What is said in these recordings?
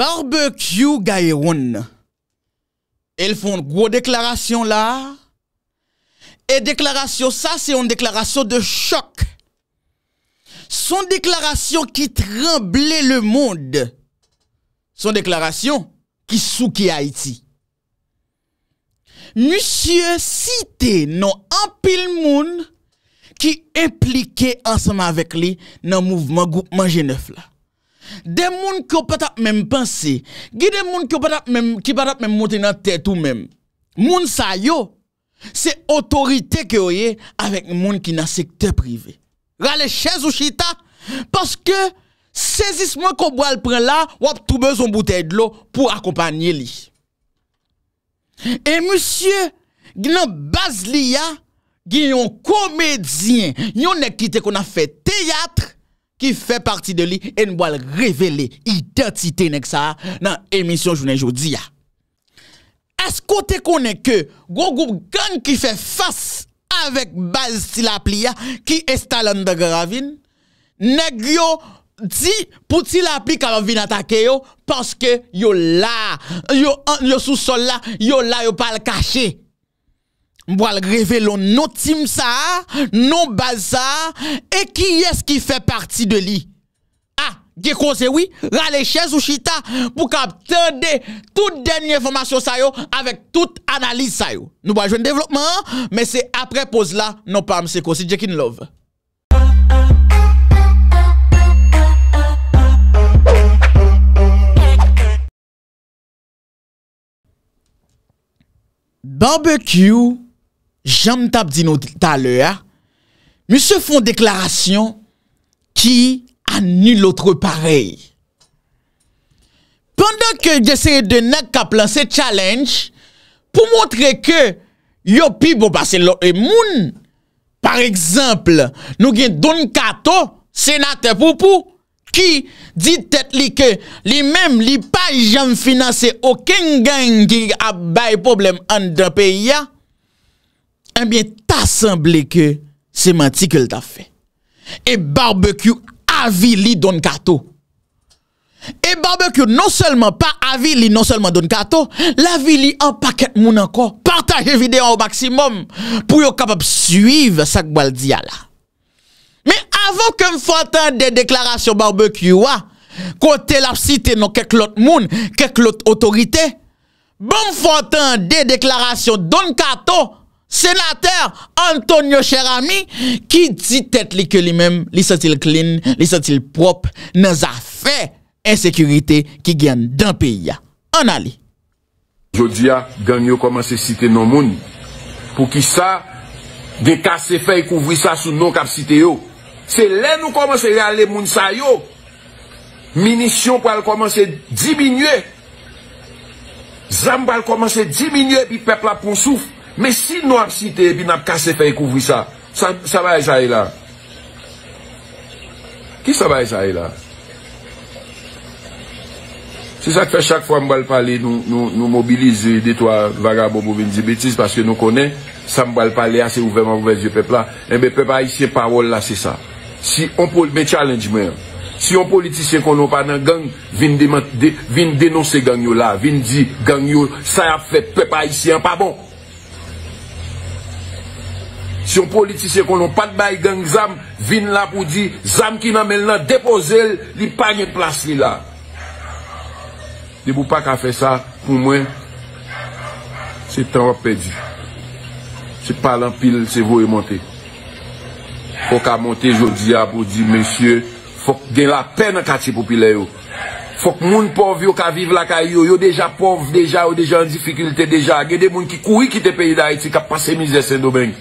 Barbeque Guy Roun, el fonde gwo deklarasyon la, e deklarasyon sa, se yon deklarasyon de chok. Son deklarasyon ki tremble le moun, son deklarasyon ki sou ki Haiti. Moussie site nan apil moun ki implike ansama vek li nan mouvman goun manje neuf la. Des gens qui pas même pensé, des gens qui pas même qui pas même monter dans la tête ou même. Moun sa yo, c'est autorité que yo avec moun qui dans secteur privé. Rale chaises ou chita parce que saisissement qu'on boit le prend là, ou tout besoin bouteille de l'eau pour accompagner lui. Et monsieur, qui base liya, il y un comédien, il y a qu'on a fait théâtre Ki fe parti de li en bo al revele identite nek sa nan emisyon jounen jodi ya. Esko te konen ke gwo goup gen ki fe fas avek baz si la pli ya ki estal an de gara vin? Nek yo di pou ti la pli gara vin atake yo? Paske yo la, yo sou sol la, yo la yo pal kache. Mboal revelo nou tim sa a, nou baza a, e ki es ki fe parti de li? A, dikose wii, rale chez ou chita pou kap tende tout denye informasyon sa yo, avek tout analize sa yo. Mboal jwen devlopman, me se apre pose la, nou pa mse kose, jekin love. Barbeque Jam tap di nou taler, mi se fon deklarasyon, ki anilotre parey. Pendan ke jeseye de nek ka plan se challenge, pou montre ke yo pi bo basen lo e moun, par eksemple nou gen Don Kato, senate poupou, ki di tet li ke li mem li pa jam finanse oken gen ki abay problem an de peyi ya, anbyen eh ta semble ke seman ti ke l ta fe. E barbekyou avi li don kato. E barbekyou non selman pa avi li non selman don kato, lavi li an paket moun anko, partaje videon an o maksimum, pou yo kapap suive sak bal diya la. Me avon ke m fwantan de deklarasyon barbekyou wa, kote la siten an kek lot moun, kek lot otorite, bon fwantan de deklarasyon don kato, Senater Antonio Cherami Ki ditet li ke li men Li sotil clean, li sotil prop Nas a fe Ensekurite ki gen dan peya Anali Jodia ganyo komanse site nan moun Pou ki sa De kase fey kouvri sa sou non Kap site yo Se len nou komanse li ale moun sa yo Minisyon pal komanse Diminye Zambal komanse diminye Pi pepla pon souf Me si nou ap site e bin ap kase fey kouvri sa, sa va e sa e la. Ki sa va e sa e la? Se sa te fè chak fwa mbal pale nou mobilize detwa vagabo bo vin di betis, paske nou konen, sa mbal pale ase ouveman ouveze pepla, enbe eh pepa aisyen pawol la se sa. Si on pou, me challenge mwen, si yon politisyen konon pa nan gang, vin denose gang yo la, vin di gang yo, sa ap fe pepa aisyen pa bon. Si yon politise konon pat bay gang zam, vin la pou di, zam ki nan men la depoze li, li panye plas li la. De bou pa ka fe sa, pou mwen, se tan wap pedi. Se palan pil, se vou e monte. Fok a monte jodi ya pou di, men sye, fok gen la pen akati pou pil e yo. Fok moun pov yo ka viv la ka yo, yo deja pov, deja yo deja an difikilte, deja. Gen de moun ki koui ki te peyi da iti, ka pase mize sen do beng.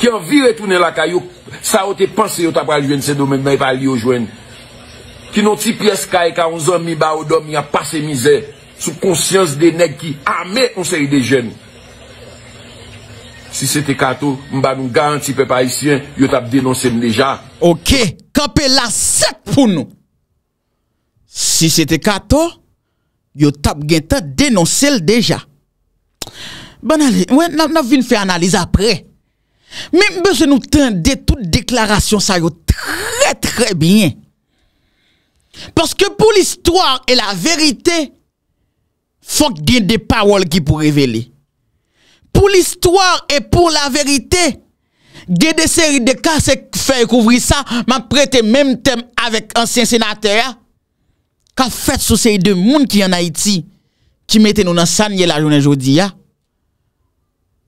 Ki an vire toune lakayou, sa ou te panse yo tap pral jwen se domen mwen pali yo jwen. Ki nou ti ples kaye ka ou e zon mi ba ou domi a pase mizè. Sou konsyans de neg ki ame ou se yi de jwen. Si se te kato, mba nou garanti pe parisyen, yo tap denonsem leja. Ok, kapela sek pou nou. Si se te kato, yo tap gen te denonsem leja. Benali, bon, wè, nap vin fè analiz apre. Men mbe se nou ten de tout de deklarasyon sa yo tre tre bien. Paske pou l'histoire e la verite, fok diyen de pawol ki pou revele. Pou l'histoire e pou la verite, diyen de seri de kasek fay kouvri sa, man prete menm tem avèk ansyen senater ya. Ka fèt sou seri de moun ki yon Haiti ki mette nou nan sanye la jounen jodi ya.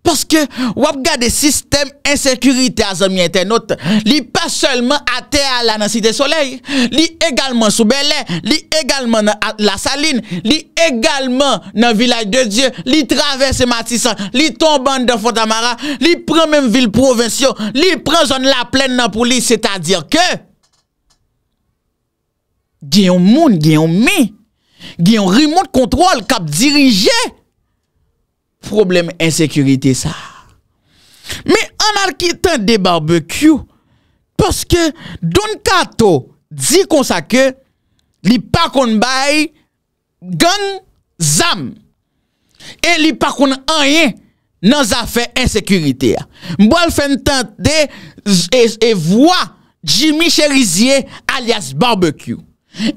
Paske wap gade sistem ensekurite a zon mi ente not, li pas selman a te ala nan site soley, li egalman soubele, li egalman nan la saline, li egalman nan vilay de die, li travesse matisan, li tomban nan fontamara, li pran menm vil provensyon, li pran zon la plen nan polis, setadir ke, gen yon moun, gen yon mi, gen yon remote kontrol kap dirije, Problem ensekurite sa. Me an al kitan de barbekyou. Paske don kato di konsa ke li pakoun bayi goun zam. E li pakoun anye nan zafen ensekurite ya. Mbo al fen tan de e vwa jimi cherizye alias barbekyou.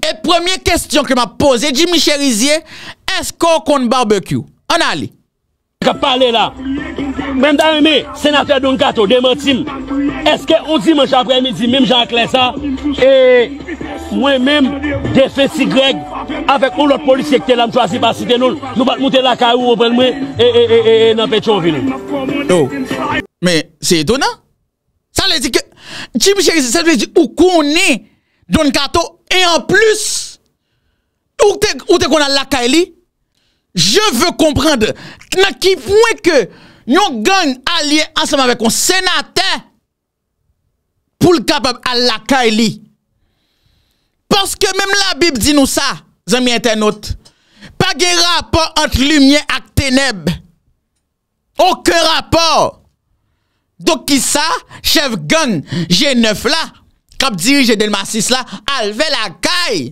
E premye kestyon ke ma pose jimi cherizye esko kon barbekyou. An al li. Mwen kwa pale la, menm da yon me, senatè Don Kato, Demotin, eske o di men chakre mi di mèm Jean Claissant, mwen mèm de fè si Gregg, avek ou lot polis yek tè la mchwa zibasite nou, nou bat moutè laka ou ou pren mwen, ee ee ee, nan pe chon vi nou. Me, se etona? Sa lè di ke, jibi chèk se selve di, ou kounè Don Kato, e an plus, ou te kona laka e li? Je ve komprende Na ki mwen ke Nyon gen alye asama vek On senate Poul kap ap al lakay li Paske menm la bib Di nou sa Page rapor Ant lumye ak teneb Ok rapor Dok ki sa Chef gen jenef la Kap dirije del masis la Alve lakay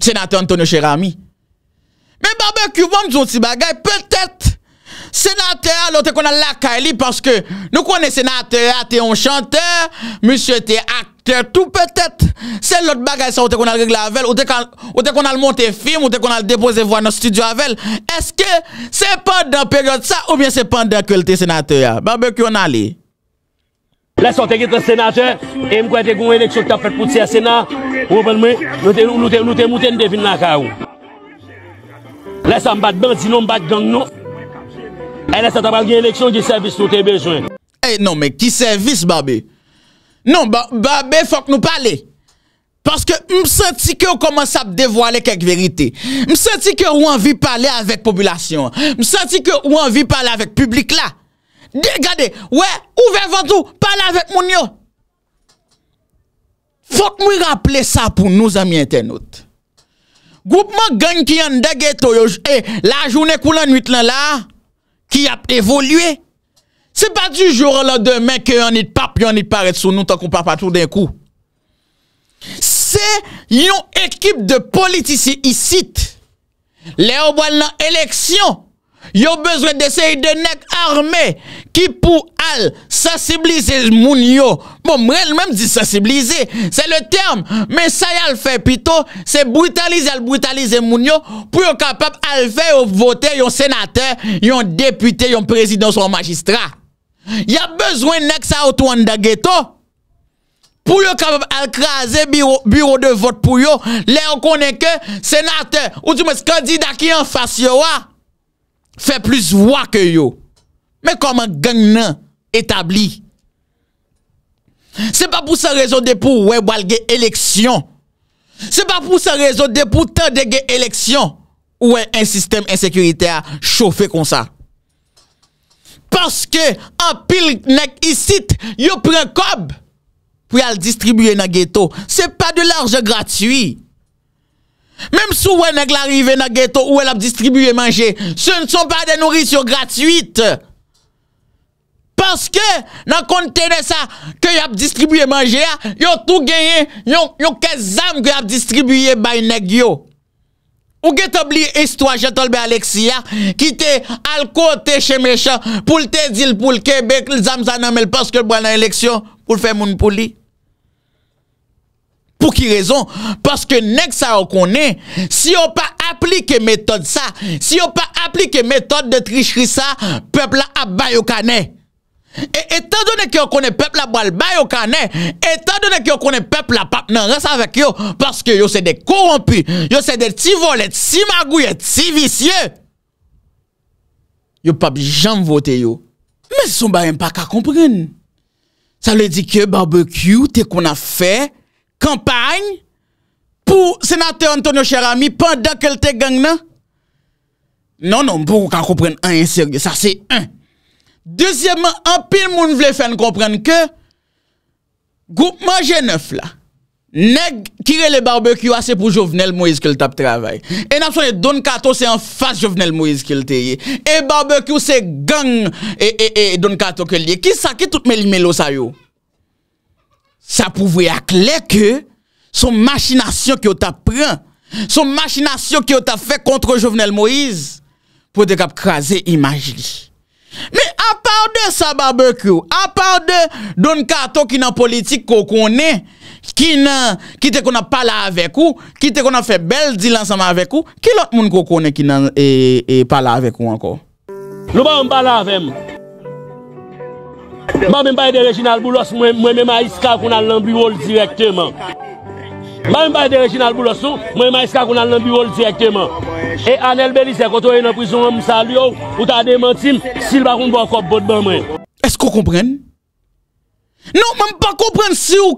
Senate an tono chera mi Mè barbe kyou van nou zon ti bagay, pèl tèt, senatèya lò te kon al lakay li, paske nou konen senatèya, ah, te yon chanteur, monsye te akter, tou pèl tèt, se lòt bagay sa, ou te kon al regla avèl, ou te kon al monte film, ou te kon al depose vwa nan studio avèl, eske se pandan peryode sa, ou bien se pandan koul te senatèya. Barbe kyou nan li. Lè son te gitre senatè, e mkwè te gounen ekso kta fèt poutse a senat, ou pen mwen, nou te mouten devin lakay ou. Lè sa mbate benzi nou mbate gang nou. Lè sa tabal gen lèksyon ki servis nou te bejwen. E non men, ki servis babè? Non, babè fòk nou pale. Paske m senti ke ou koman sa pdevoale kek verite. M senti ke ou anvi pale avèk populasyon. M senti ke ou anvi pale avèk publik la. Dè gade, ouè, ouve vantou, pale avèk moun yo. Fòk m wè rappele sa pou nou zami internet. Goupman gany ki an degeto yoj e eh, la jounen kou lan 8 lan la ki ap evolue. Se pa du jour lan demen ki an it pa pi an it paret sou nou tan kon pa pa tou den kou. Se yon ekip de politisi isit le an wale nan eleksyon. yo bezwen deseye de nek arme ki pou al sensibilize moun yo bon, mwen menm di sensibilize se le term men sa yal fe pito se brutalize al brutalize moun yo pou yo kapap al fe yo vote yon senater, yon depute, yon prezident yon magistra ya bezwen nek sa otwanda geto pou yo kapap al kraze biro de vote pou yo le yo konen ke senater ou ti mwes kandida ki yon fasyowa Fè plus vwa ke yo. Men koman gen nan etabli. Se pa pou sa rezon de pou wè balge eleksyon. Se pa pou sa rezon de pou tendege eleksyon. Wè en sistem en sekurite a chofe kon sa. Paske an pil nek isit yo pren kob. Pou al distribuye nan ghetto. Se pa de l'arje gratuy. Mem sou wè nèk l'arive nan ghetto ou wè l ap distribuye manje, se nou son pa de nouris yo gratuite. Paske nan kontene sa ke yo ap distribuye manje ya, yo tou genye yon ke zam ke yo ap distribuye bay nèk yo. Ou geto bli esitwa jatolbe Alexia ki te alko te chemesha pou l te dil pou l Kebek l zam zanam el paske pou an la eleksyon pou l fe moun pou li. Pou ki rezon, paske nek sa yo konen, si yo pa aplike metode sa, si yo pa aplike metode de trichri sa, pepl la ap bay yo ka ne. E etan donen ki yo konen pepl la bal bay yo ka ne, etan donen ki yo konen pepl la pap nan resa vek yo, paske yo se de korompi, yo se de ti volet, ti magouyet, ti visye. Yo pap jan vote yo. Men se son bayen pa ka komprin. Sa le di ki yo barbeku, te kon a fey, Kampagne pou senate Antonio Cherami pandak el te geng nan? Non, non, mpouk an kompren an inserye, sa se an. Dezyeman, an pil moun vle fen kompren ke, goupman jenef la, neg kire le barbekü ase pou jovenel mou eske el tap travay. E napson e don kato se an fas jovenel mou eske el te ye. E barbekü se geng e don kato ke liye. Ki sa ki tout me li melo sa yo? Sa pou vwe akle ke, son machinasyon ki yo ta pren, son machinasyon ki yo ta fe kontre Jovenel Moïse, pou de kap kraze imaj li. Me a pa ou de sa babek yo, a pa ou de don kato ki nan politik ko konen, ki te konan pala avek yo, ki te konan fe bel dil ansanman avek yo, ki lot moun ko konen ki nan e, e pala avek yo anko. Lou ba ou mbala avem? Mwen mwen bay de Reginald Boulos mwen mwen may iska konan lan bi wol direkte man. Mwen mwen bay de Reginald Boulos mwen mwen may iska konan lan bi wol direkte man. E Anel Belize koto ene prizon mwen mousa li ou ou ta demantim sil bakoun do akop bot ban mwen. Esko kompren? Non mwen mwen pa kompren si ou.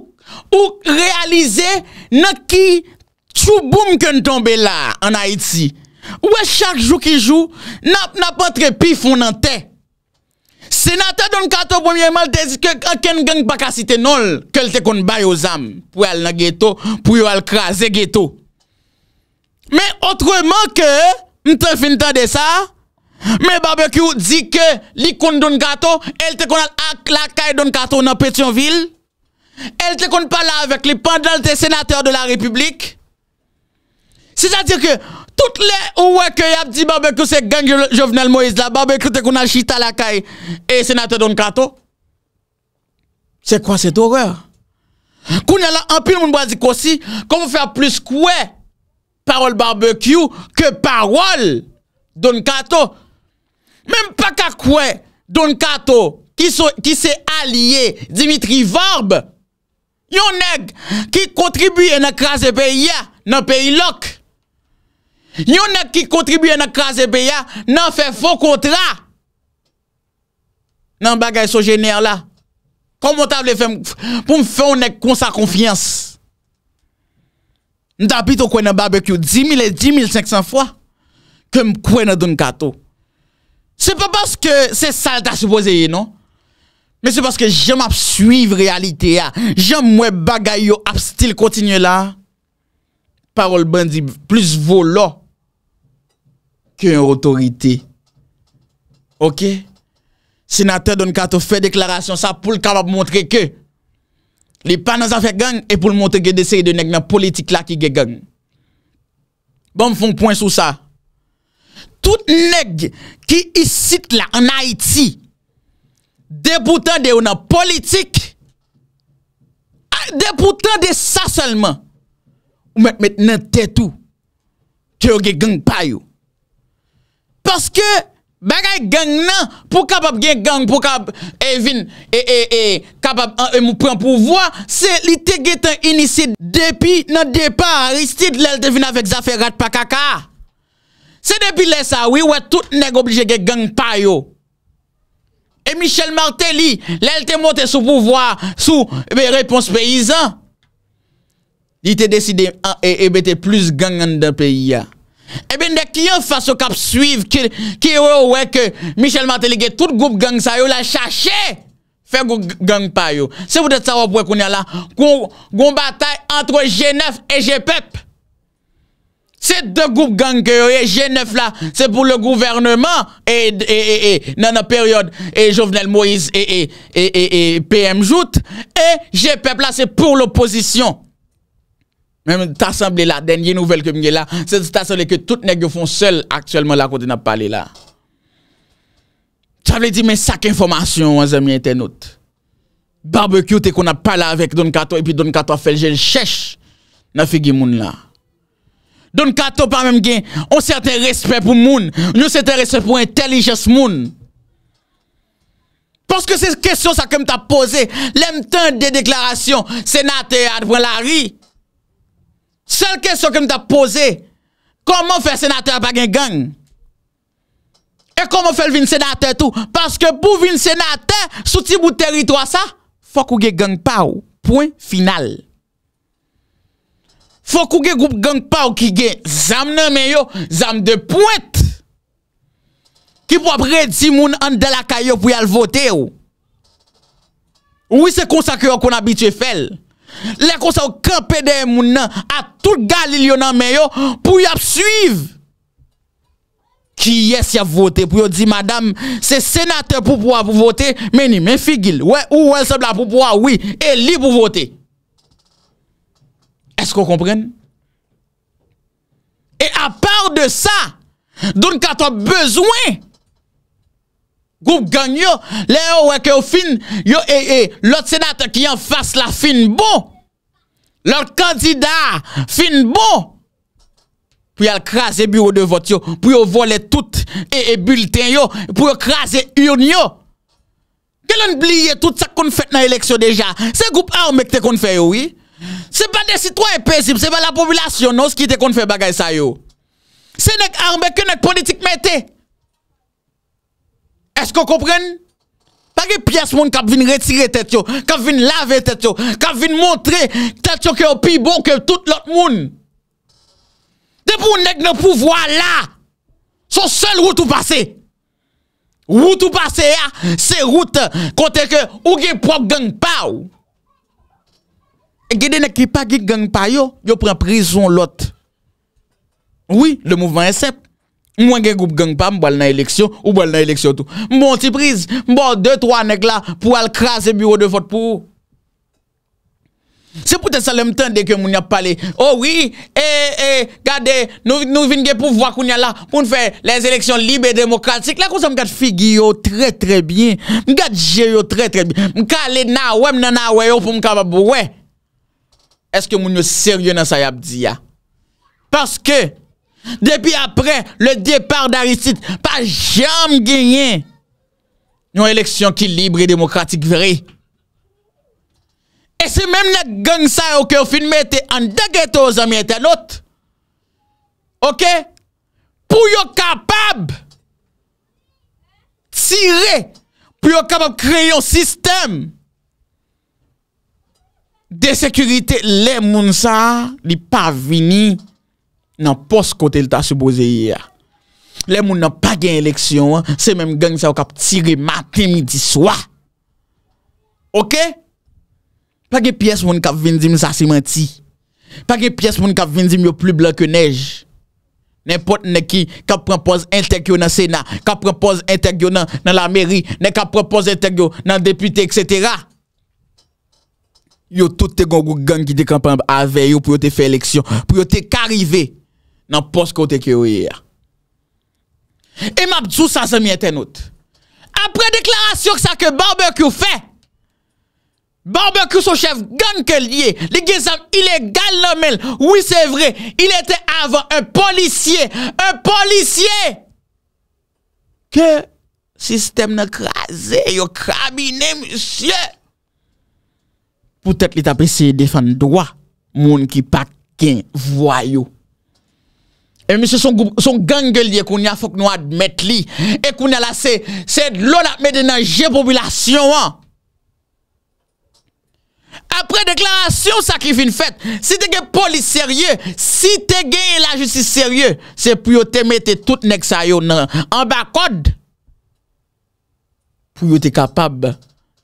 Ou realize nan ki chou boum kon tombe la an Haiti. Ou e chak jou ki jou nap napotre pifon nan tey. Sénateur Don Kato, premièrement, dit que quelqu'un gang pas qu'à citer non, qu'elle te kon baille aux âmes pour aller dans le ghetto, pour aller craser ghetto. Mais autrement que, m'te fin de ça, mais barbecue dit que li kon Don gâteau, elle te kon à la caille Don Kato dans Pétionville. Elle te kon pas avec les pendant le sénateur de la République. C'est-à-dire que toutes les ouais que a dit barbecue bah, c'est gang Jovenel Moïse la barbecue bah, te qu'on a chita la caille et sénateur Don Kato, C'est quoi cette horreur Qu'on a là un pile monde dire aussi comment faire plus quoi parole barbecue que parole Don Kato. Même pas qu'à quoi Don Kato, qui sont qui s'est allié Dimitri Varbe. Yon nèg qui contribue à écraser pays dans pays loc. Yon nèg qui contribue dans craser pays nan fait faux contrat. Nan bagay so génère là. Comment t'as voulu pour me faire un nèg comme ça confiance? N'ta plutôt quoi dans barbecue 10 000 et 10 500 fois que me quoi dans don gâteau. C'est pas parce que c'est ça t'a supposé non? Mais c'est parce que j'aime suivre la réalité J'aime moi bagay yo abstil continue là. Parole bandit plus volant Kyo yon otorite. Ok? Sinatè don kato fè deklarasyon sa pou l'kabab mwotre ke. Li pan nan zafè gang, e pou l mwotre ge desè yon neg nan politik la ki ge gang. Bon mfong pwensou sa. Tout neg ki isit la an Haiti, depoutan de yon nan politik, depoutan de sa selman, ou met met nan tè tou, kyo ge gang payou. Koske bagay gang nan pou kapab gen gang pou kapab e vin e e e kapab e mou pren pouvoi se li te getan inisit depi nan depa Aristide lal te vin avek Zafirat Pakaka. Se depi lesa wii wè tout neg oblije gen gang payo. E Michel Martelly lal te moten sou pouvoi sou ebe repons peyizan. Li te deside ebe e, te plus gang an de pey ya. E bende ki yo faso kap suiv ki yo weke Michel Matelige tout goup gang sa yo la chache fe goup gang pa yo. Se wou det sa wapwe konye la goun batay antre G9 e GPEP. Se de goup gang ke yo e G9 la se pou le gouvernement e nan a peryode e Jovenel Moïse e PM Joute e GPEP la se pou l'oposisyon. Mwen mwen tasemble la denye nouvel ke mwen gen la, se tasemble ke tout nek yo fon sel aktuelman la kote nap pale la. Chavle di men sak informasyon wazan mwen tenout. Barbekute kon ap pale avek Don Kato, epi Don Kato a feljen chesh na figi moun la. Don Kato pan mwen gen, on certain respect pou moun, on certain respect pou intelligence moun. Paske se kesyon sa ke mwen ta pose, lemten de deklarasyon, senate ad pou an la ri. Mwen mwen la ri. Sel kesyon ke nou ta pose, koman fe senate a bagen gang? E koman fe vin senate tou? Paske pou vin senate, sou tibou terito a sa, fok ou ge gang pa ou, poen final. Fok ou ge goup gang pa ou, ki ge zam nan men yo, zam de poen te. Ki pou apre di moun an de la kayo pou yal vote ou. Ou se konsakyo kon abitye fel. Lè kon se ou kèpèdè moun nan A tout galil yo nan men yo Pou yo ap suiv Ki yes yo ap votè Pou yo di madame Se senatè pou pou ap votè Meni men figil Ou ou el se blà pou pou ap oui El li pou votè Eskou kompren? E ap par de sa Don katon bezwen Groupe gang yo, le yo wè fin, yo et eh, eh, l'autre sénateur qui en face la fin bon. L'autre candidat fin bon. Pour y craser bureau de vote pour voler tout et, eh, bulletins, bulletin pour craser union yo. oublié tout ça qu'on fait dans l'élection déjà. C'est groupe armé que qu'on fait oui. C'est pas des citoyens paisibles, c'est pas la population non ce qui te qu'on fait bagay ça yo. C'est armé que nek politique mettez. Est-ce que vous comprenez Pas de pièce moun kap vin retirer tête yo, kap laver tête yo, kap montrer tête yo que plus bon que tout l'autre monde. Depuis on nèg dans pouvoir là, son seul route ou passer. Route ou passer ah, c'est route côté que ou gen propre gang pa ou. Gede nèg qui pas gang pa yo, yo prend prison l'autre. Oui, le mouvement est simple. Mwen gen goup genk pa, mwen bal nan eleksyon, ou bal nan eleksyon tou. Mwen bon ti priz, mwen bon 2-3 nek la pou al kra se biro de vot pou ou. Se pou te salem tan oh eh, eh, de ke moun ap pale, O wii, eee, eee, gade, nou vin gen pou vwa koun ya la pou nou fe les eleksyon libe demokrasik. La kou sa mwen gade figi yo tre tre bien, mwen gade je yo tre tre bien. Mwen kale nan wè mnen nan wè yo pou mwen kaba bou wè. Eske moun yo seryo nan sa yap di ya. Paske, depi apre le depar da risit pa jam genyen yon eleksyon ki libre e demokratik veri e se menm la geng sa ou ke yon film ete an degete ou zami ete not ok pou yon kapab tire pou yon kapab kre yon sistem de sekurite le moun sa li pa vini nan pos kote lta sou boze yi ya. Le moun nan pa gen eleksyon, se menm gen yon sa ou kap tire mati midi swa. Ok? Pa gen piyes moun kap vindim sa si manti. Pa gen piyes moun kap vindim yo plu blan ke nej. Nen pot ne ki kap propose entegyo nan sena, kap propose entegyo nan la meri, ne kap propose entegyo nan depute, etc. Yo tout te gongou gen ki dekampan avè yo pou yo te fe eleksyon, pou yo te karivey. nan pos kote ki ouye. E map djou sa zemye tenout. Apre deklarasyon ksa ke barbecue fe, barbecue sou chef gan ke liye, li gen zem ilegal nan men, oui se vre, il ete avan un policier, un policier, ke sistem ne kraze, yo krabine, monsye, poutet li tapise se defan doa, moun ki pat gen vwayo, E mi se son gangel li ekoun ya fok nou admet li. Ekoun ya la se, se loun ap mede nan jepopilasyon an. Apre deklarasyon sakrifin fet, si te gen polis serye, si te gen la justice serye, se pou yo te mette tout nek sa yo nan. An bakod, pou yo te kapab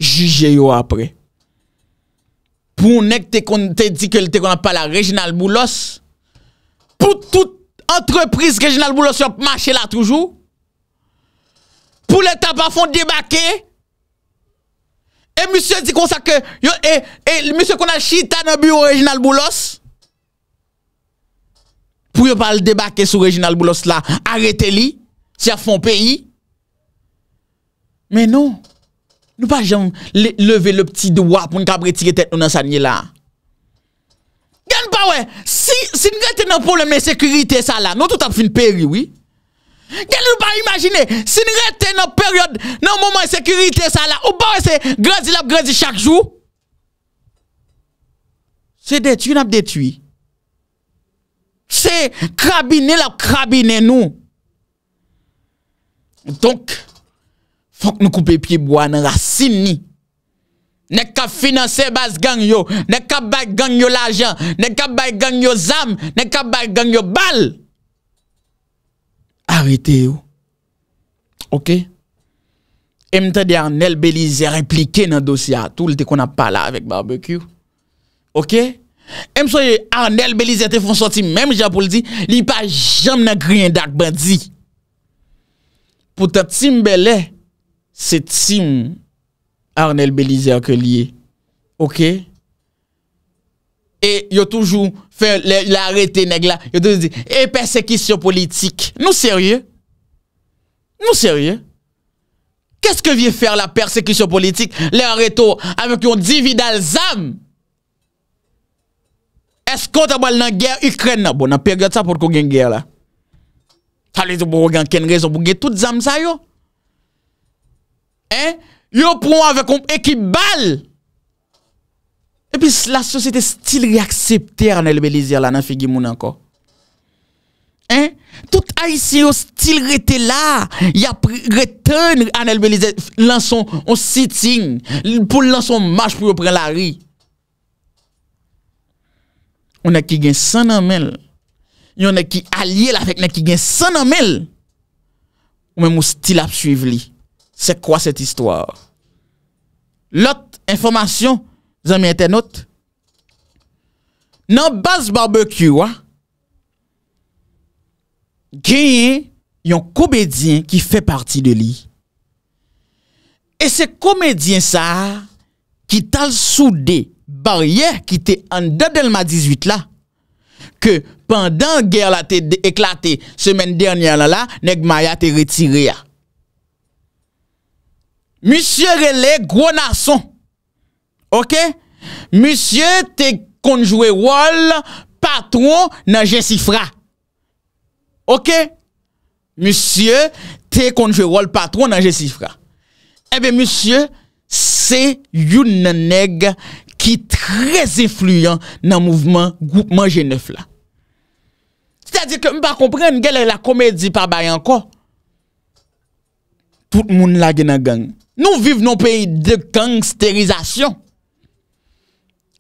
juje yo apre. Pou nou nek te kon te di ke li te kon apal la regional moulos, pou tout entreprise regional boulos yon mache la toujou. Pou leta pa fon debake. E msye di konsa ke... E msye kon a chita nan bureau regional boulos. Pou yon pal debake sou regional boulos la. Arrete li. Se yon fon peyi. Men non, nou. Nou pa jan leve le pti doa pou n ka bretire tet nou nan sanye la. Gen pa wey! si nous avons un problème de sécurité, ça là, nous tout avons une péri, oui. Quel nous pas imaginer, si nous avons période, dans moment de sécurité, ça là, ou pas, c'est grandi la grandi chaque jour. C'est détruit, nous détruit. C'est crabiner, la crabiner nous. Donc, faut que nous couper pied bois dans la racine. Nè ka finanse bas ganyo, nè ka bay ganyo l'ajan, nè ka bay ganyo zam, nè ka bay ganyo bal. Arite yo. Ok? Em te de Arnel Belize replike nan dosya atoul te kon apala avèk barbekyo. Ok? Em soye Arnel Belize te fon soti mèm japon li di, li pa jom nan kriyendak ba di. Po ta timbele, se timbele, Arnel Belize Akeliye. Ok? E yo toujou fe la arete neg la. E persekisyon politik. Nou serye? Nou serye? Kès ke vie fer la persekisyon politik? Le areto avèk yon dividal zam! Esko tabal nan gèr Ukren nan bonan? Pèryat sa pòr kò gen gèr la? Talè di bo rogan ken rezon pou gen tout zam sa yo? En? Yo prou avè kom ekip bal. E pi la sosyete stil reakseptè anel belize la nan figi moun anko. Hein? Tout a isi yo stil rete la. Ya reten anel belize lanson o siting. Poul lanson mâj pou yo pren la ri. Ou nan ki gen san anmel. Yo nan ki alye la fek nan ki gen san anmel. Ou men mou stil ap suive li. Se kwa set istor? Lot, informasyon, zanmye tenot. Nan bas barbeku, wa, gen yon komedyen ki fe parti de li. E se komedyen sa, ki tal sou de barye ki te an de delma 18 la, ke pandan ger la te eklate, semen den yon lala, neg maya te retiri ya. Moussie rele, gro nason. Ok? Moussie te konjwe wol, patrou nan jesifra. Ok? Moussie te konjwe wol, patrou nan jesifra. Ebe moussie, se youn nan neg ki trez efluyan nan mouvment groupman jenef la. Se te di ke m pa komprene, gelè la komèdi pa bayanko. Tout moun la gena gang. Nou vive nou peyi de gangsterizasyon.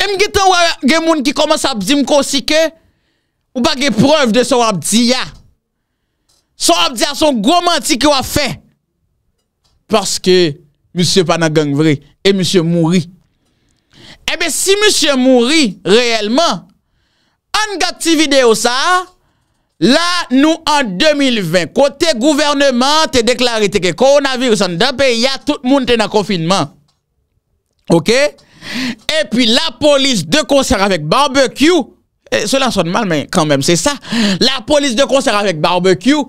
E mge ten wè gen moun ki koman sa apzim konsike, ou bagè preuve de son abdia. Son abdia son gwo manti ki wè fe. Paske, Monsie panagang vre, e monsie mouri. Ebe eh si monsie mouri, reyelman, an gati video sa, an gati video sa, La nou an 2020, kote gouvernement te deklarite ke koronavirus an da pe, ya tout moun te nan konfinman. Ok? E pi la polis de konser avèk barbekyou, se lan son mal men, kanmèm, se sa. La polis de konser avèk barbekyou,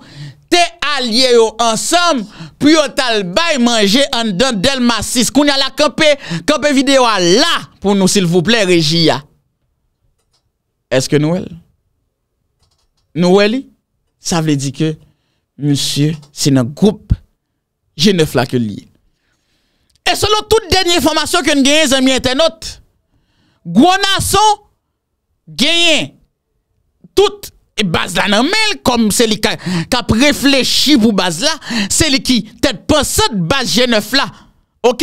te alye yo ansam, pi yo tal bay manje an don del masis. Koun ya la kope videwa la pou nou sil vouple regiya. Eske nou el? Nou wè li, sa vle di ke, monsye, se nan goup, jenèf la ke li. E solo tout denye informasyon ke n genyen zan miye tenot, gwo naso, genyen, tout, e baz la nan men, kom se li ka preflechi pou baz la, se li ki, te te paset baz jenèf la, ok,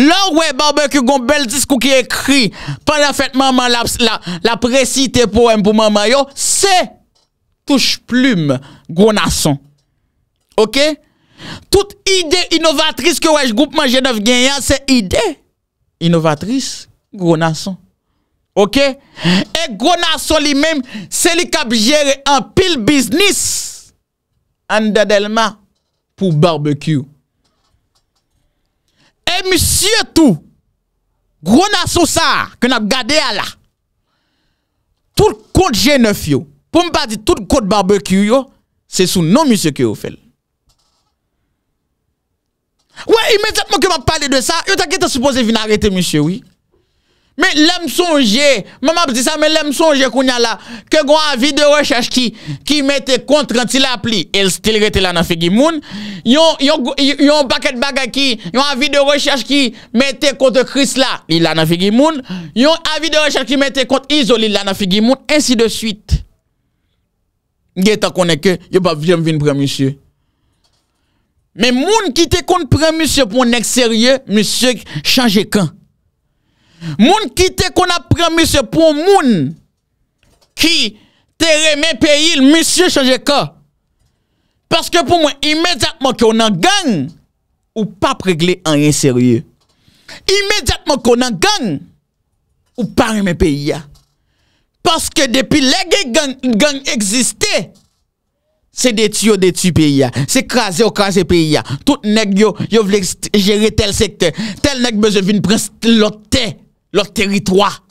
lò wè barbe ki goun bel dis kou ki ekri, pan la fèt manman la presi te poèm pou manman yo, se, touche plume, gro nason. Ok? Tout ide inovatris ke wèj goupman genov genyan, se ide inovatris, gro nason. Ok? E gro nason li mèm, se li kap jere an pil biznis, an dadelman, pou barbekyou. E msie tou, gro nason sa, ke nap gade ala, tout kont genov yo, pou m pa di tout kote barbe kyou yo, se sou non ms kyou yo fel. Ouè, imedit mou ke m a pale de sa, yo ta ki te suppose vin a rete ms wii? Me lem sonje, m a m a bzi sa, me lem sonje koun ya la, ke gwa avi de rechaj ki, ki mette kont renti la pli, el stil rete la nan figi moun, yon paket baga ki, yon avi de rechaj ki, mette kont kris la, li la nan figi moun, yon avi de rechaj ki, mette kont izo li la nan figi moun, ensi de suite. Gye ta koneke, yo pa vye m vin pran misye. Men moun ki te kon pran misye pou mwen ek serye, misye chanje ka. Moun ki te kon pran misye pou moun ki tere men peyi, misye chanje ka. Paske pou mwen imediatman ki w nan gang, ou pa pregle anye serye. Imediatman ki w nan gang, ou pa reme peyi ya. Parce que depuis gang, gang existe, c'est détruit des tuyaux peyi ya, hein. c'est crasé au crasé hein. tout nèg yo yo tel secteur... tel nèg veut vin prendre territoire...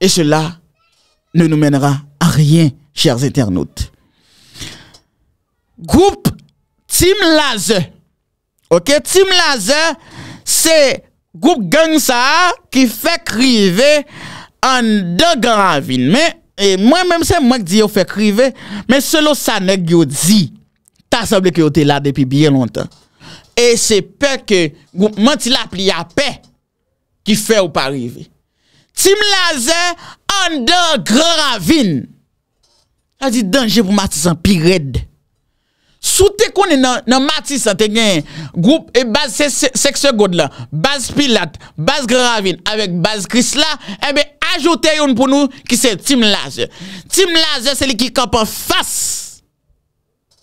Et cela ne nous mènera à rien, chers internautes. Groupe Tim Laser. Ok, Tim Laser, c'est groupe gang ça qui fait criver an de gravin, men, e mwen mwen se mwen ki di yo fe krive, men selo sa nek yo di, ta sable ki yo te lade pi bien lontan, e se pe ke, mwen ti la pli apè, ki fe ou pa rive, ti mla ze, an de gravin, a di denje pou matisan pi red, sou te konen nan matisan, te gen, group e baz seksyon god la, baz pilat, baz gravin, avèk baz kris la, e be, ajote yon pou nou ki se Tim Lazer Tim Lazer se li ki kapan FASS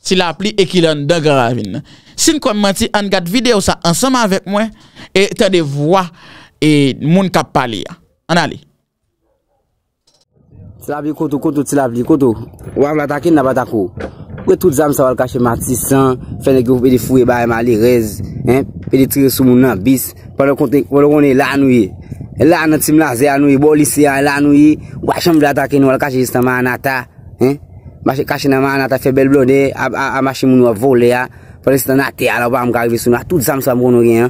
Ti la pli ekilon de gravin Sin kon menti an gat video sa ansama vek mwen e ten de vwa e moun kap pali ya Anali Ti la pli koto koto Ti la pli koto Ou an vlata kin nabata kou Ou e tout zanm sa wal kache mati san Fene gyou pe di fwe ba e mali rez Pe di tire sou moun nan bis Pwelo konte kwelo kone lan wye E lan nan tim laze anouye, bolisyan, elan anouye, wachan mblata ki nou al kache jistan man anata. Kache nan man anata fe bel blode, amache moun wap vole ya. Pwene jistan nati ala wap amkak vise nou, a tout samsam bon nou gen.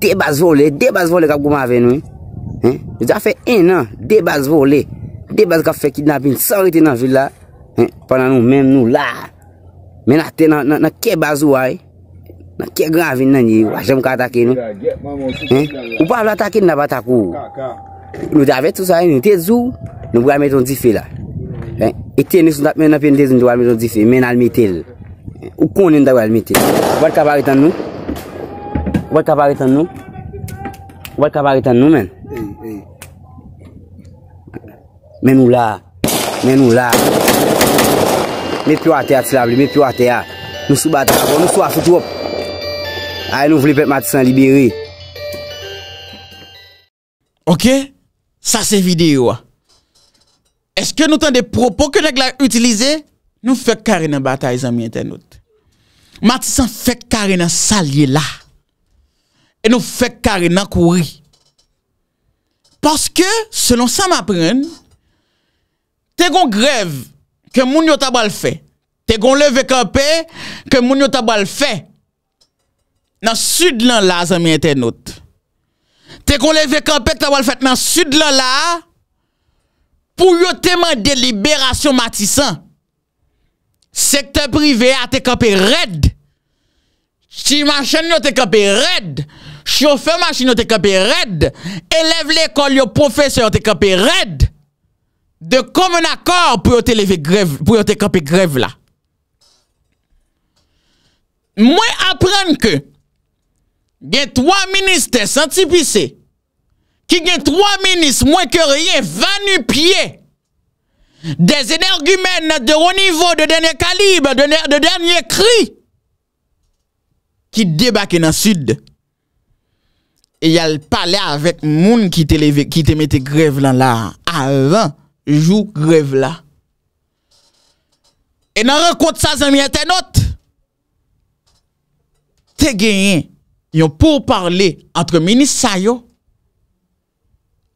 De baz vole, de baz vole kap kouman ven nou. Jitan fe en nan, de baz vole. De baz kap fe kidnapin, san witen nan vila. Pwene nan nou men nou la. Men nan te nan ke baz woye. Na kye gravin nanye, wajem kwa atake nou. Wap wala atake nou, wap wala atake nou. Nou davet sou sa yon, nou te zou, nou wala meton zife la. E te, men apen dezen, nou wala meton zife, men almetel. Ou konen, nou wala metel. Wap wala atake nou? Wap wala atake nou? Wap wala atake nou men? Men ou la. Men ou la. Men pi wate atilable, men pi wate ya. Nou sou batako, nou sou asutop. Ay nou vle pe Matisan liberi. Ok, sa se videyo. Eske nou tan de propo ke nèk la utilize, nou fek kare nan batay zanmye ten not. Matisan fek kare nan salye la. E nou fek kare nan kouri. Paske, selon sa mapren, te gon grev ke moun yo tabal fek. Te gon leve ke moun yo tabal fek. nan sud lan la zan miye ten not. Te kon leve kapet ta wal fet nan sud lan la, pou yo teman deliberasyon matisan. Sektor prive a te kapet red. Chi manchen yo te kapet red. Chofen manchen yo te kapet red. Eleve lekol yo profese yo te kapet red. De kon men akor pou yo te leve grev, pou yo te kapet grev la. Mwen apren ke, gen 3 minis te sentipise ki gen 3 minis mwen kereye vanu pie de zen ergumen de renivou, de denye kalib de denye kri ki debake nan sud e yal pale avet moun ki te mete grev lan la avan jou grev la e nan rekont sa zanmye te not te genye yon pou parle entre menisa yo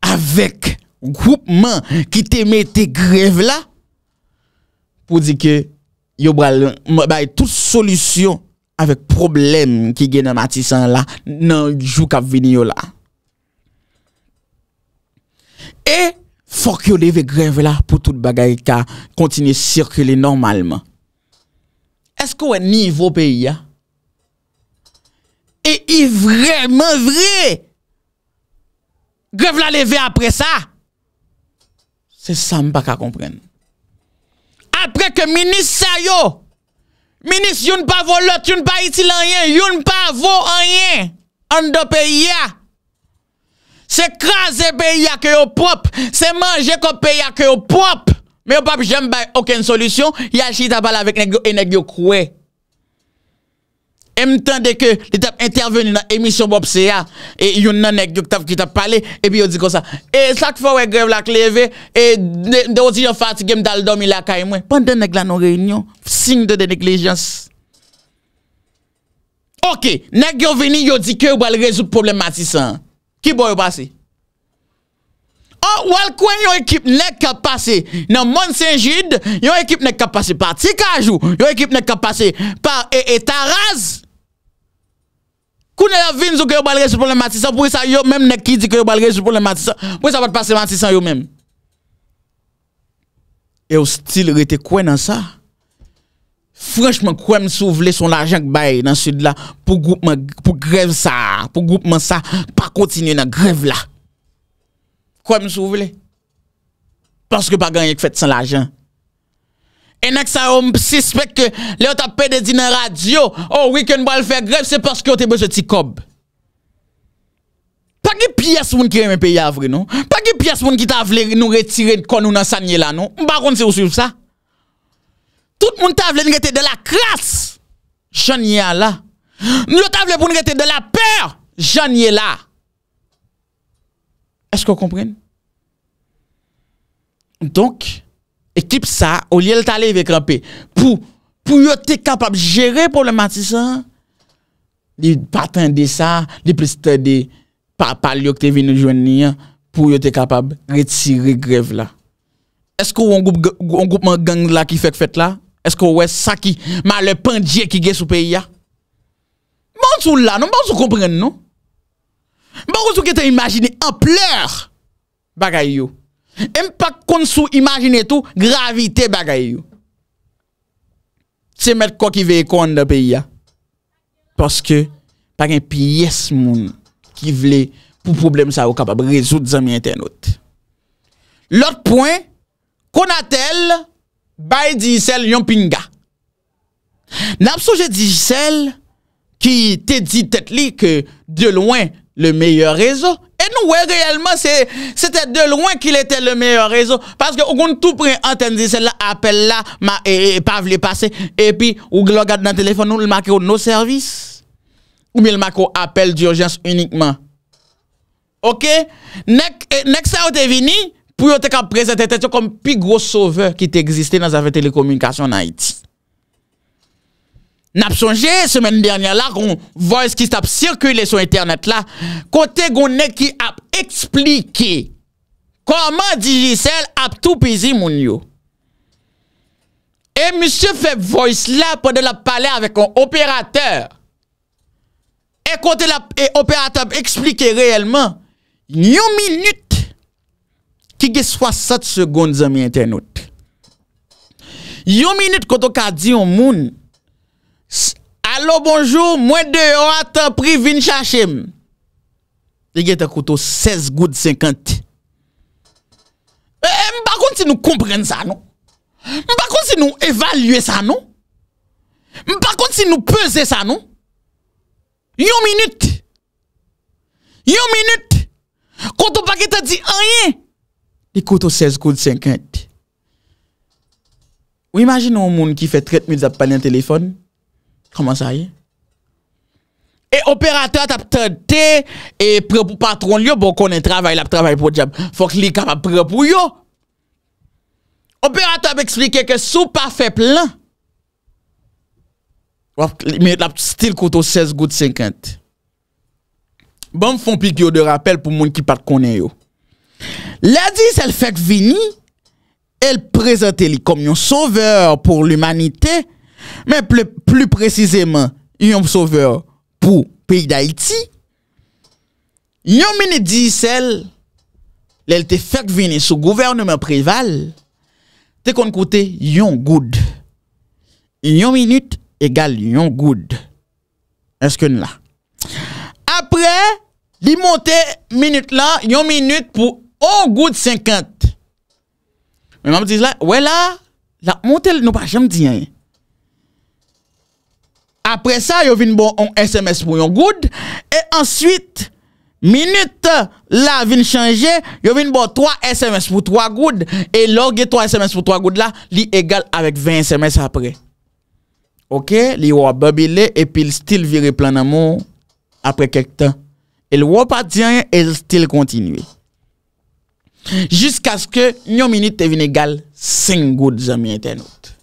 avek groupman ki te mette grev la pou di ke yon bay tout solusyon avek problem ki gen a matisan la nan jou kap vini yo la e, fok yo deve grev la pou tout bagay ka kontine sirkile normalman eske wè nivou peyi ya? E yi vremen vre. Gev la leve apre sa. Se sa mba ka kompren. Apre ke minis sa yo. Minis yon pa volot. Yon pa iti lanyen. Yon pa vo lanyen. An do pe ya. Se kraze pe ya ke yo pop. Se manje ko pe ya ke yo pop. Me yo pap jem bay oken solusyon. Ya chita bala vek enegyo e kwe. M tan de ke li tap interveni nan emisyon bop se ya, e yon nan nek yon tap ki tap pale, e pi yo di kon sa, e sak fwa we grev lak leve, e de ou di yo fati gem dal domi lak ay mwen. Pandan nek la nou reynyon, sing de de non neglejans. Ok, nek yo veni yo di ke ou bal rezout problematisan. Ki bo yo pase? Ou al kwen yon ekip nek ka pase nan Moun Saint-Gide, yon ekip nek ka pase par Tikajou, yon ekip nek ka pase par E.E.Taraz, Kounen la vin sou ke yo balre sou problematisan pou yon menm nekidik yo balre sou problematisan pou yon sa pat pase matisan yo menm. E yo stil rete kwen nan sa? Franchmen kwen m sou vle son l ajan k bay nan sud la pou grev sa, pou grev sa pa kontinye nan grev la. Kwen m sou vle? Paske pa ganyek fet son l ajan. Enak sa ou mp sispek ke le ou ta pede di nan radyo, ou oh, wiken bal fè gref, se paske ou te be se ti kob. Pa ge pias moun ki reme pe yavre, non? Pa ge pias moun ki ta vle nou retire kon ou nan sanye la, non? Mba roun se ou souf sa? Tout moun ta vle nou rete de la kras! Jan yè la. Nou ta vle pou nou rete de la per! Jan yè la. Eskou kompren? Donk, E tip sa, ou li el tale ve krampi pou pou yo te kapab jere pou le matisan. Di paten de sa, di pliste de papalyok te vini jwenni ya pou yo te kapab retire grev la. Esko ou an goup man gang la ki fek fet la? Esko ou we saki ma le pandye ki ge sou peyi ya? Man bon sou la nou, man bon sou kompren nou? Man bon sou ki te imagine en pleur bagay yo? M pa kon sou imajine tou gravite bagay yo. Tse met kwa ki ve kon da pe ya. Paske par en piyes moun ki vle pou problem sa yo kapab rezout zami entenot. Lot point, kon atel bay di jisel yon pin ga. N apsoje di jisel ki te di tet li ke de loin le meilleur réseau. Et nous, ouais, réellement, c'était de loin qu'il était le meilleur réseau. Parce que, on tout prend antenne, celle-là, appel là, ma, et, et passer. Et puis, on regarde dans le téléphone, nous le marque nos services. Ou bien le marque appel d'urgence uniquement. Ok? Next, ça, vous fini, venu pour te présenter comme plus gros sauveur qui existait dans la télécommunication en Haïti. N ap sonje semen dernyan la kon voice kist ap sirkule son internet la, kote gounen ki ap eksplike, koman dijisel ap tou pezi moun yo. E monsye fe voice la pwede la pale avèk an operatèr, e kote la operatèr ap eksplike reyelman, yon minute ki ge swa sat segoun zami internet. Yon minute koto ka di yon moun, alo bonjou, mwen de yo a te pri vin chache m, di gete koutou 16 goud 50. Eh, m pa kont si nou kompren sa nou? M pa kont si nou evalye sa nou? M pa kont si nou pese sa nou? Yo minute! Yo minute! Koutou pa gete di anye! Di koutou 16 goud 50. Ou imagine ou moun ki fe tret mi dap panye telefon? Koman sa ye? E operatat ap tante e pre pou patron bon, li yo pou konen travay la travay pou diyab. Fok li kap ap pre pou yo. Operatat ap explike ke sou pa fe plan. Wap li me ap stil koto 16 gout 50. Bon fompik yo de rappel pou moun ki pat konen yo. La diz el fek vini el prezante li komyon sauveur pou l'umanite e men plu precizeman yon psove pou piy da iti, yon minit di sel, lel te fek vini sou gouvernement prival, te kon koute yon goud. Yon minut egal yon goud. Eske nou la. Apre, li monte minut la, yon minut pou yon goud 50. Men mame diz la, wè la, la monte nou pa jem diyen. apre sa yo vin bon 1 SMS pou yon goud, e answit, minute la vin chanje, yo vin bon 3 SMS pou 3 goud, e logye 3 SMS pou 3 goud la, li egal avek 20 SMS apre. Ok, li wap bebele, epi l stil vire planamou, apre kek tan. El wap atyen, el stil kontinwe. Jisk aske, yon minute te vin egal 5 goud, zami internet.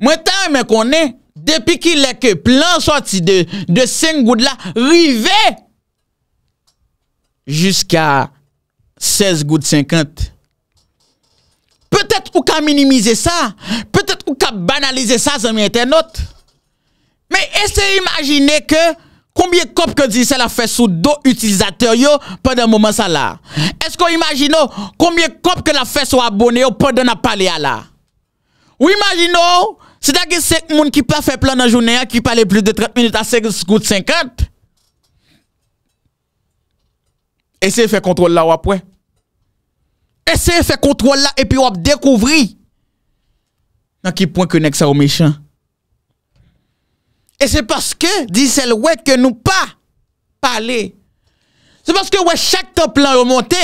Mwen tan me konen, Depi ki leke plan soti de 5 goud la rive, Juska 16 goud 50. Petet ou ka minimize sa, Petet ou ka banalize sa zemye internet. Me ese imagine ke, Koumye kop ke disè la fè sou do utilizatè yo, Pendè mouman sa la. Ese kon imagine ou, Koumye kop ke la fè sou abone yo, Pendè na pale a la. Ou imagine ou, oh, Se da ge sek moun ki pa fe plan nan jounen a, ki pa le plus de 30 minout a seks gout 50, ese fe kontrol la wap we. Ese fe kontrol la epi wap dekouvri nan ki point konek sa ou mechan. Ese paske, di sel we ke nou pa pale. Se paske we chak to plan wap monte.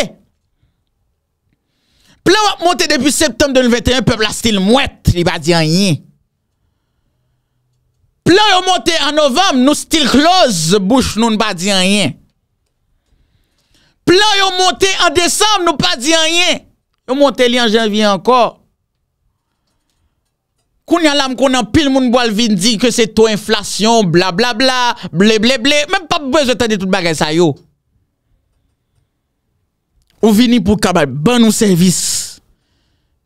Plan wap monte depi septem 2021 pe plastil mwet li ba di an yin. Plan yo monte an novem nou stil close, bouche nou nou pa di an yen. Plan yo monte an decem nou pa di an yen. Yo monte li an janvi anko. Koun yalam koun an pil moun boal vin di ke se to inflasyon bla bla bla, ble ble ble, men pa pou bez etan di tout bagay sa yo. Ou vini pou kabal ban nou servis.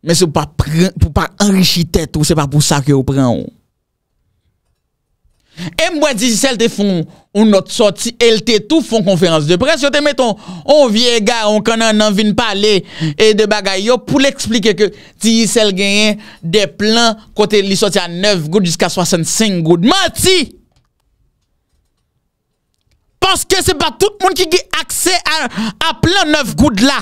Men se pou pa enri chi tet ou se pa pou sa ki ou pren ou. E mwen di jisel te fon ou not sorti, el te tou fon konferans de pres, yo te meton, on vie e ga, on kona nan vin pale, e de bagay yo pou l'explike ke ti jisel genyen de plan kote li sorti a 9 goud jiska 65 goud. Mati! Paske se pa tout moun ki genyen akse a plan 9 goud la.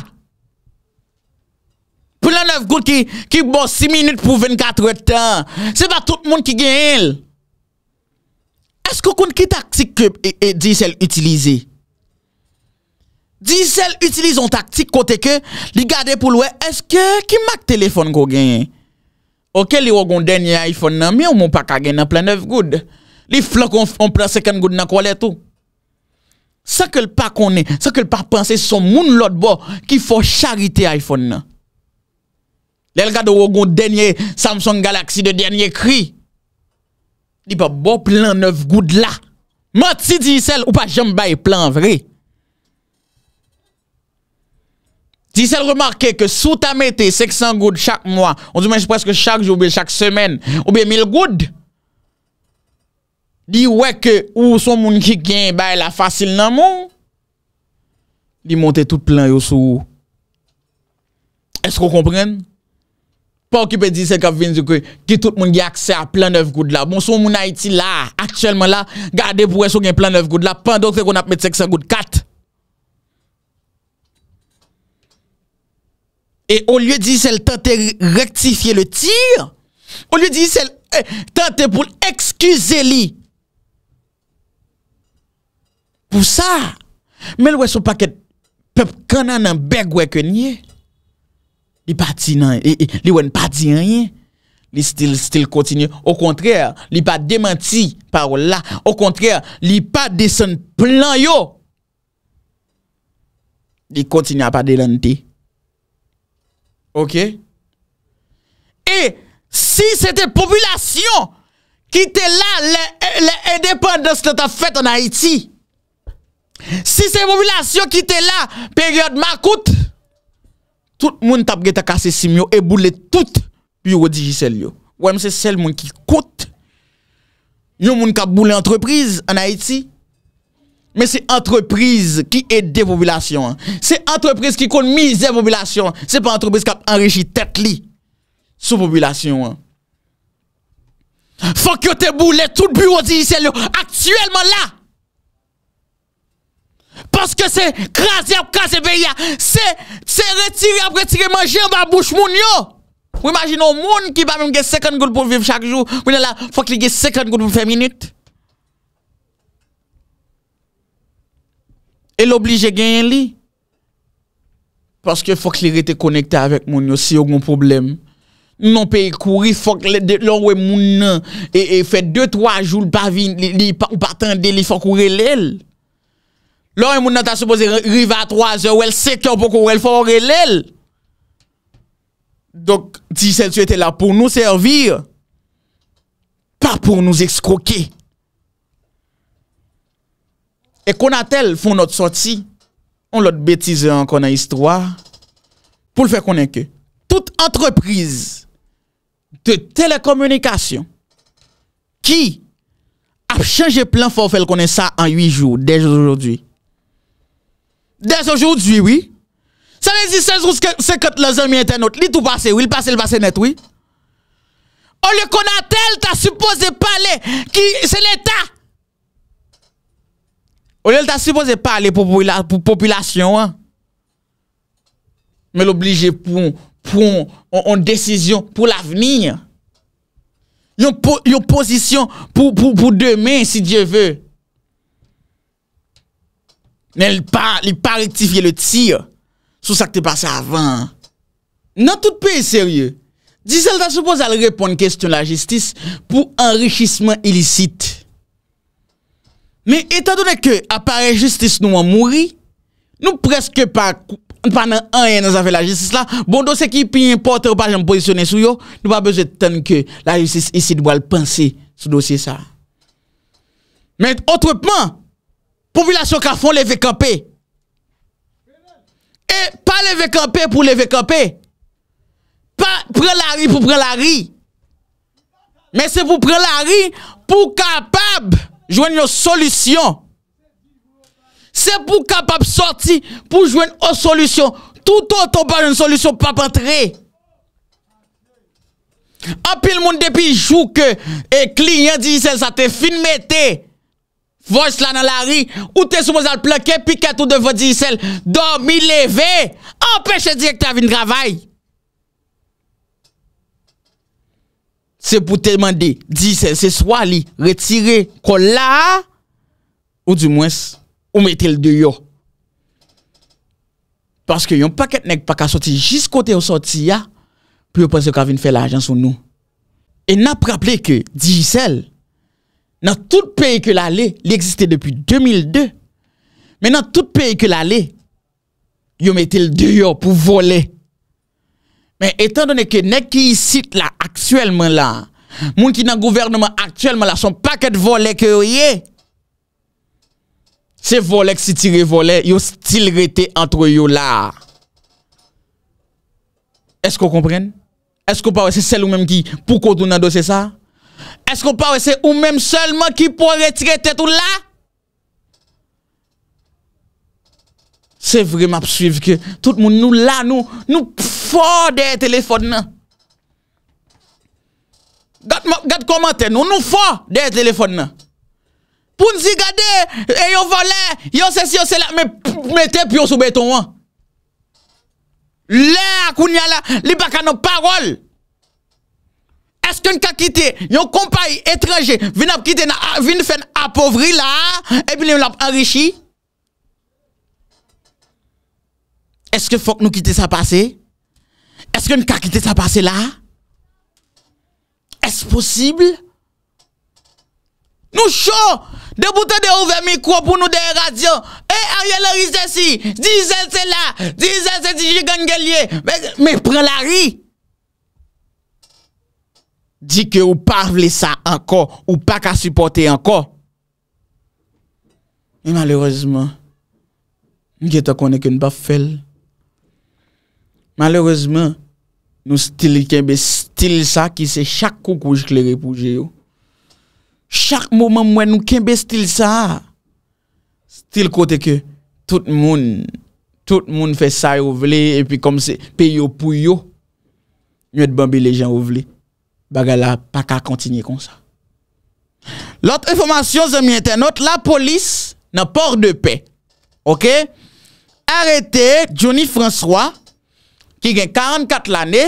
Plan 9 goud ki bo 6 minit pou 24 tan. Se pa tout moun ki genyen el. Eske kon ki taktik ki e, e, di sel itilize? Di sel itilize an taktik kote ke li gade pou lwe eske ki Mac telefon kon genye? Ok, li wogon denye iPhone nan, mi ou moun pak agen nan plen ev goud? Li flokon plen second goud nan kwa letou? Sa ke l pa konen, sa ke l pa panse son moun lot bo ki fo charite iPhone nan. Lel gade wogon denye Samsung Galaxy de denye kri? Li! Di pa bo plan nev goud la. Mat si di sel ou pa jom bay plan vre. Di sel remarke ke sou ta mette sek san goud chak mwa. On di menj preske chak joube chak semen. Oube mil goud. Di weke ou son moun ki gen bay la fasil nan moun. Di monte tout plan yo sou. Esko komprenne? Pa ou ki pe di se kap vin zi kwe, ki tout moun ge aksè a plan 9 goud la. Bon, sou moun a iti la, akselman la, gade pou wè e sou gen plan 9 goud la, pandot se kon ap met seksan goud 4. E ou lye di sel tante rektifiye le tir, ou lye di sel eh, tante pou l'ekskuse li. Pou sa, men wè sou paket pep kana nan beg wè ke nye. li wè n pa di enyen, li still continue, au kontrèr, li pa demanti par la, au kontrèr, li pa desen plan yo, li continue a pa delante, ok, e, si se te popilasyon, ki te la, le endependance le ta fèt an Haiti, si se popilasyon ki te la, peryode Makout, ok, Tout moun tap ge ta kase sim yo e boule tout biro dijisel yo. Ouèm se sel moun ki koute. Nyon moun kap boule entreprise an Haiti. Men se entreprise ki e devobylasyon. Se entreprise ki konmize devobylasyon. Se pa entreprise kap anreji tet li. Sou vobylasyon. Fok yo te boule tout biro dijisel yo. Aktuellement la. Paske se krasi ap krasi beya, se se retiri ap retiri man jen ba bouch moun yo. Ou imagino moun ki bavim ge sekand goul pou viv chak jou, ou lala fok li ge sekand goul pou feminit. El oblige gen li. Paske fok li rete konekte avèk moun yo, si yo goun problem. Non pe kouri fok le de lorwe moun nan, e fe 2-3 joul bavim li, ou parten de li fok kouri lèl. Lò yon moun nan ta soupoze riva a 3 yo ou el sekyon pou kou ou el fòre lèl. Donk ti sel tu ete la pou nou servir. Pa pou nou eskroke. E kon a tel fòn not sorti. On lot betize an kon a histroa. Pou l fè konen ke. Tout entreprise. De telekomunikasyon. Ki. A chanje plan fòn fè l konen sa an 8 jou. Dèj anjoujoujou. dès aujourd'hui, oui. Ça veut dire 16 c'est les amis internautes, li tout passé, oui, le passe le passé net, oui. lieu qu'on a tel, t'as supposé parler, qui, c'est l'État. Au le t'as supposé parler pour la population, hein. Mais l'obliger pour, pour, une décision pour l'avenir. Yon position pour, pour, pour demain, si Dieu veut. men li pa rektifiye le tir sou sa ki te passe avan. Nan tout pe serye. Dizel da soupoz al repon kestyon la jistis pou enrichisman ilisite. Men etan donen ke apare jistis nou an mouri, nou preske pa nan anye nan zave la jistis la, bon dosye ki pi importe ou pa jen posisyonen sou yo, nou pa bezet ten ke la jistis isi dwa al pansi sou dosye sa. Men otrepman, population qui fait lever camper. Et pas lever camper pour lever camper. Pas prendre la rue pour prendre la rue. Mais c'est pour prendre la rue pour capable joindre une solution. C'est pour capable sortir pour jouer une solution. Tout autant pas une solution pas entrer. En pile monde depuis jour que et client dit ça te fin mettre Voj slan nan la ri, ou te sou mozal plakè, pi katou devon dijisel, domi leve, empèche direk ta vin dravay. Se pou te mande, dijisel, se swa li, retire, kol la, ou di mwens, ou metel de yo. Paske yon paket neg pak a soti, jis kote yo soti ya, pi yo pwese ka vin fe la ajan sou nou. E na praple ke, dijisel, Nan tout peyi ke la le, li eksiste depi 2002. Men nan tout peyi ke la le, yo mette l deyo pou vole. Men etan donen ke nek ki yi sit la, aktuelman la, moun ki nan gouvernman aktuelman la, son paket vole ke yo ye, se volek si tire vole, yo stil rete antre yo la. Esko kompren? Esko pa wese sel ou menm ki, poukot ou nan dosye sa? Esko pa wese ou menm selman ki pou retirete tout la? Se vreman psiv ke tout moun nou la nou, nou fò deye telefon nan. Gat komante nou, nou fò deye telefon nan. Pounzi gade, e yo volè, yo se si yo se la, me te pyo sou beton an. Lè akoun ya la, li baka nou parol. Eske nou kakite yon kompai etranje vin ap kite nan vin fen ap povri la? Epi nou ap enri chi? Eske fok nou kite sa pase? Eske nou kakite sa pase la? Es posible? Nou chon! De boutan de ouve mikro pou nou de erasyon! E a rye lorize si! Dize l se la! Dize l se di jigan gen liye! Me pren la ri! Di ke ou pa vle sa anko, ou pa ka supporte anko. E malerozman, mge to konen ke n'bafel. Malerozman, nou stil kembe stil sa ki se chak kou kou jkle repouje yo. Chak mouman mwen nou kembe stil sa. Stil kote ke tout moun, tout moun fe sa yo vle, epi kom se pe yo pou yo, nyot bambi le jan yo vle. Bagal la, pak a kontinye kon sa. Lot informasyon zemye internet, la polis nan por de pe. Ok? Arrete Johnny François ki gen 44 l ane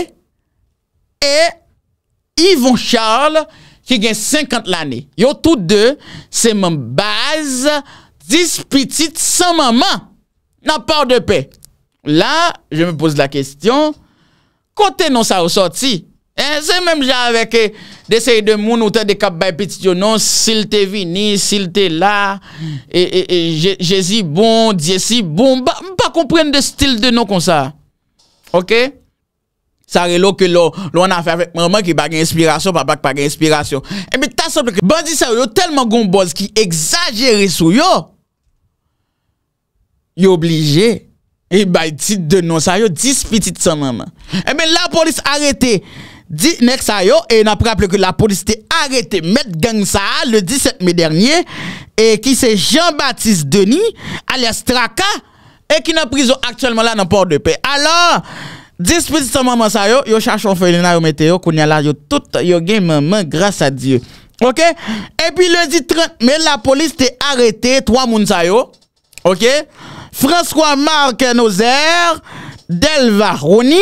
e Yvon Charles ki gen 50 l ane. Yo tout de, se men base dispitit san maman nan por de pe. La, je me pose la kwestion, kote non sa ou soti? Eh, se menm jan avek de sey de moun ou te de kap bay piti yo nan Sil te vini, sil te la e, e, e, Je si bon, je si bon Ba kompren de stil de nan kon sa Ok? Sa re lo ke lo, lo an afe avet moun Mwen ki bagi inspirasyon, papak bagi inspirasyon Ebe eh, ta sable ke bandi sa yo telman gomboz ki exageri sou yo Yo oblije E bay tit de nan, sa yo dispiti tsa nan Ebe eh, la polis arete dit nek et n'a rappelé que la police a arrêté Met gang le 17 mai dernier et qui c'est Jean-Baptiste Denis alias Traka et qui est en prison actuellement là dans port de paix. Alors disposition maman ça yo yo cherche un na yo yo kounya la yo tout yo gen maman grâce à Dieu. OK Et puis lundi 30 mai la police t'a arrêté trois moun yo. OK François Marc Nozer, Delva Roni,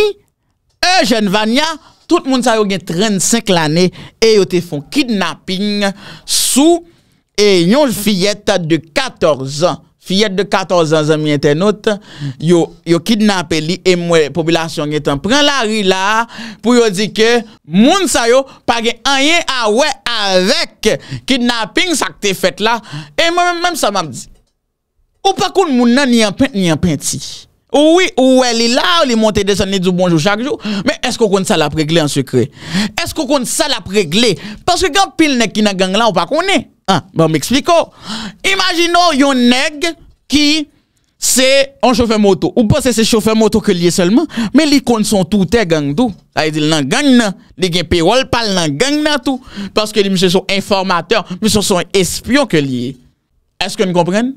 Eugène Vania Tout moun sa yo gen 35 l ane e yo te fon kidnapping sou e yon fiyet de 14 an. Fiyet de 14 an zan miye ten not yo kidnape li e mwen population gen tan pren la ri la pou yo di ke moun sa yo pa gen anye awe avèk kidnapping sak te fèt la. E mwen mèm sa mèm di, ou pa koun moun nan ni yon pènti ni yon pènti? Oui, ou elle est là, elle est montée, années du bonjour chaque jour. Mm. Mais est-ce qu'on compte ça la régler en secret? Est-ce qu'on compte ça la régler? Parce que quand pile nèg qui n'a gang là, on pas connaît. Ah, bon, m'explique. Oh. Imaginons un nèg qui c'est un chauffeur moto. Ou pas, c'est chauffeur moto que lié seulement, mais il compte son tout est gang tout. Ça veut dire nan gang non. Les gen payroll pal nan gang non tout parce que les monsieur sont informateurs, monsieur sont espions que lié. Est-ce que comprend?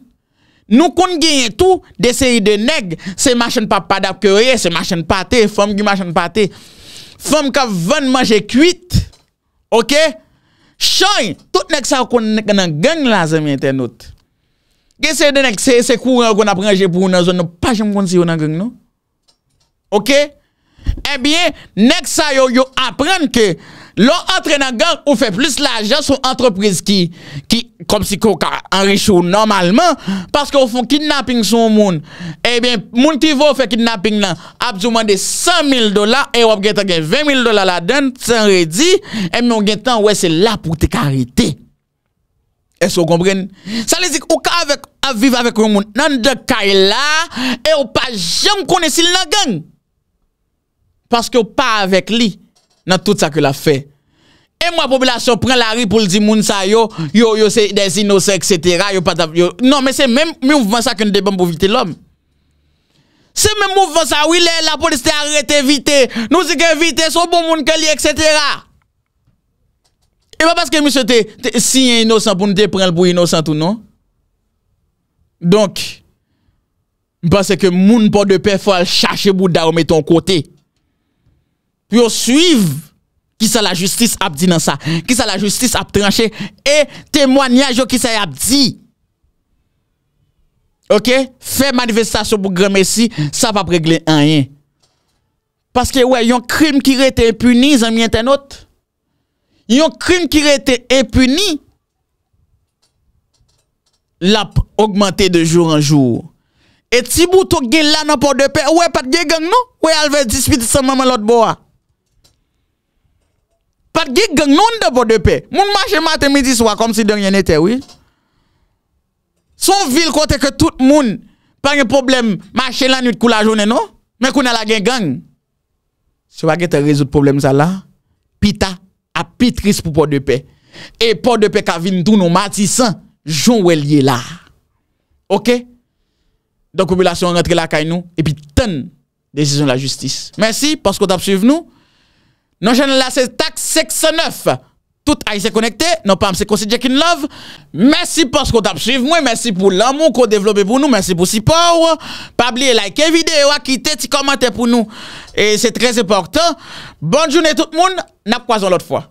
Nou kon genye tou de se yi de neg, se machan pa pa dap kore, se machan pa te, fom ki machan pa te, fom ka ven manje kwit, ok? Choy, tout nek sa kon nek nan geng la zemye ten not. Ge se yi de neg, se yi se kou ran kon aprenje pou ou nan zon nou, pa jen kon si ou nan geng nou. Ok? Ebyen, eh nek sa yo yo aprenke... Lo antre nan gang ou fe plis la ajan sou antreprise ki Kom si kou ka anrichou normalman Paske ou fon kidnapping sou moun Ebyen eh moun ti vo ou fe kidnapping nan Abzouman de 100.000 dola E wap gen tan gen 20.000 dola la den San redi E moun gen tan wè se la pou te karite E sou kombren Sa le zik ou ka avek a vive avek moun Nan de ka e la E ou pa jem kone sil nan gen Paske ou pa avek li nan tout sa ke la fe. E mwa populasyon pren la ri pou li di moun sa yo, yo yo se des inosan, et cetera, yo pata, yo, non, men se men moufvan sa ke nou de ban pou vite lom. Se men moufvan sa, wile, la pou li se te arrete vite, nou se ke vite sou pou bon moun ke li, et cetera. E ba baske mi se te si yon inosan pou nou te pren l pou inosan tou non. Donk, baske moun pou de pe fwa chache pou darome ton kotey. yo suiv ki sa la justis ap di nan sa. Ki sa la justis ap tranche e temwanyaj yo ki sa ap di. Ok? Fè manifestasyon pou grame si, sa pa pregle an yen. Paske wè, yon krim ki rete epuni, zanmien ten ot. Yon krim ki rete epuni, l ap augmente de jour an jour. E ti boutou gen lan anpou de pe, wè pat gen gen nou, wè alve dispite sanmanman lot bo a. Pat gen gen non de pot de pe. Moun mache maten midi swa kom si den yon ete wè. Son vil kote ke tout moun pan yon problem mache lan yon kou la jounen nou. Men kou nan la gen gen. Sou waket te rezout problem sa la. Pita apitris pou pot de pe. E pot de pe kavin tou nou mati san joun wè liye la. Ok? Donk obilasyon rentre la kay nou. E pi ten desisyon la justis. Mèsi, paskot ap suive nou. Non jen la se tak seks se neuf. Tout a y se konekte. Non pa mse konsidye kin love. Mersi pors kon tap suive mwen. Mersi pou l'amon kon devlobe pou nou. Mersi pou sipaw. Pabli e like e videyo. Akite ti komante pou nou. E se trese portan. Bonne jounet tout moun. Nap kwa zon lot fwa.